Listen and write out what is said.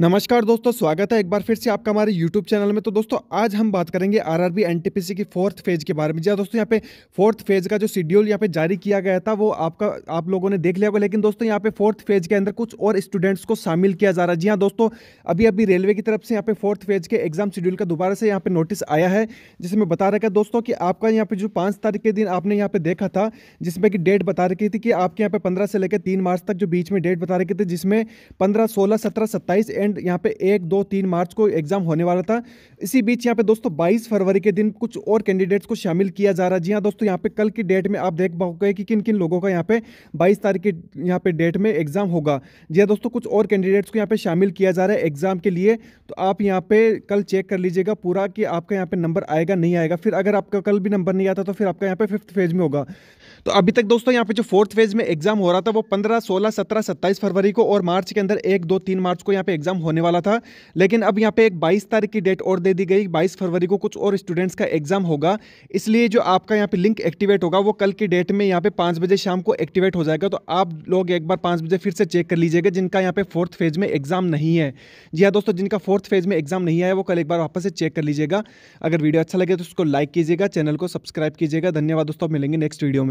नमस्कार दोस्तों स्वागत है एक बार फिर से आपका हमारे यूट्यूब चैनल में तो दोस्तों आज हम बात करेंगे आरआरबी एनटीपीसी की फोर्थ फेज के बारे में जी हाँ, दोस्तों यहाँ पे फोर्थ फेज का जो शेड्यूल यहाँ पे जारी किया गया था वो आपका आप लोगों ने देख लिया होगा लेकिन दोस्तों यहाँ पे फोर्थ फेज के अंदर कुछ और स्टूडेंट्स को शामिल किया जा रहा है जी हाँ दोस्तों अभी अभी रेलवे की तरफ से यहाँ पे फोर्थ फेज के एग्जाम शेड्यूल का दोबारा से यहाँ पे नोटिस आया है जिसमें बता रखा है दोस्तों की आपका यहाँ पे जो पाँच तारीख के दिन आपने यहाँ पे देखा था जिसमें कि डेट बता रखी थी कि आपके यहाँ पे पंद्रह से लेकर तीन मार्च तक जो बीच में डेट बता रखी थी जिसमें पंद्रह सोलह सत्रह सत्ताईस एंड यहाँ पे एक दो तीन मार्च को एग्जाम होने वाला था इसी बीच यहाँ पे दोस्तों बाईस फरवरी के दिन कुछ और कैंडिडेट्स को शामिल किया जा रहा है जी हाँ दोस्तों यहाँ पे कल की डेट में आप देख पाओगे कि किन किन लोगों का यहाँ पे बाईस तारीख के यहाँ पे डेट में एग्जाम होगा जी हाँ दोस्तों कुछ और कैंडिडेट्स को यहाँ पे शामिल किया जा रहा है एग्जाम के लिए तो आप यहाँ पे कल चेक कर लीजिएगा पूरा कि आपका यहाँ पे नंबर आएगा नहीं आएगा फिर अगर आपका कल भी नंबर नहीं आता तो फिर आपका यहाँ पे फिफ्थ फेज में होगा तो अभी तक दोस्तों यहाँ पे जो फोर्थ फेज में एग्जाम हो रहा था वो पंद्रह सोलह सत्रह सत्ताईस फरवरी को और मार्च के अंदर एक दो तीन मार्च को यहाँ पे एग्जाम होने वाला था लेकिन अब यहाँ पे एक बाईस तारीख की डेट और दे दी गई बाईस फरवरी को कुछ और स्टूडेंट्स का एग्जाम होगा इसलिए जो आपका यहाँ पे लिंक एक्टिवेट होगा वो कल की डेट में यहाँ पे पाँच बजे शाम को एक्टिवेट हो जाएगा तो आप लोग एक बार पाँच बजे फिर से चेक कर लीजिएगा जिनका यहाँ पे फोर्थ फेज में एग्जाम नहीं है जी हाँ दोस्तों जिनका फोर्थ फेज में एग्जाम नहीं आया वो कल एक बार वापस से चेक कर लीजिएगा अगर वीडियो अच्छा लगे तो उसको लाइक कीजिएगा चैनल को सब्सक्राइब कीजिएगा धन्यवाद दोस्तों मिलेंगे नेक्स्ट वीडियो में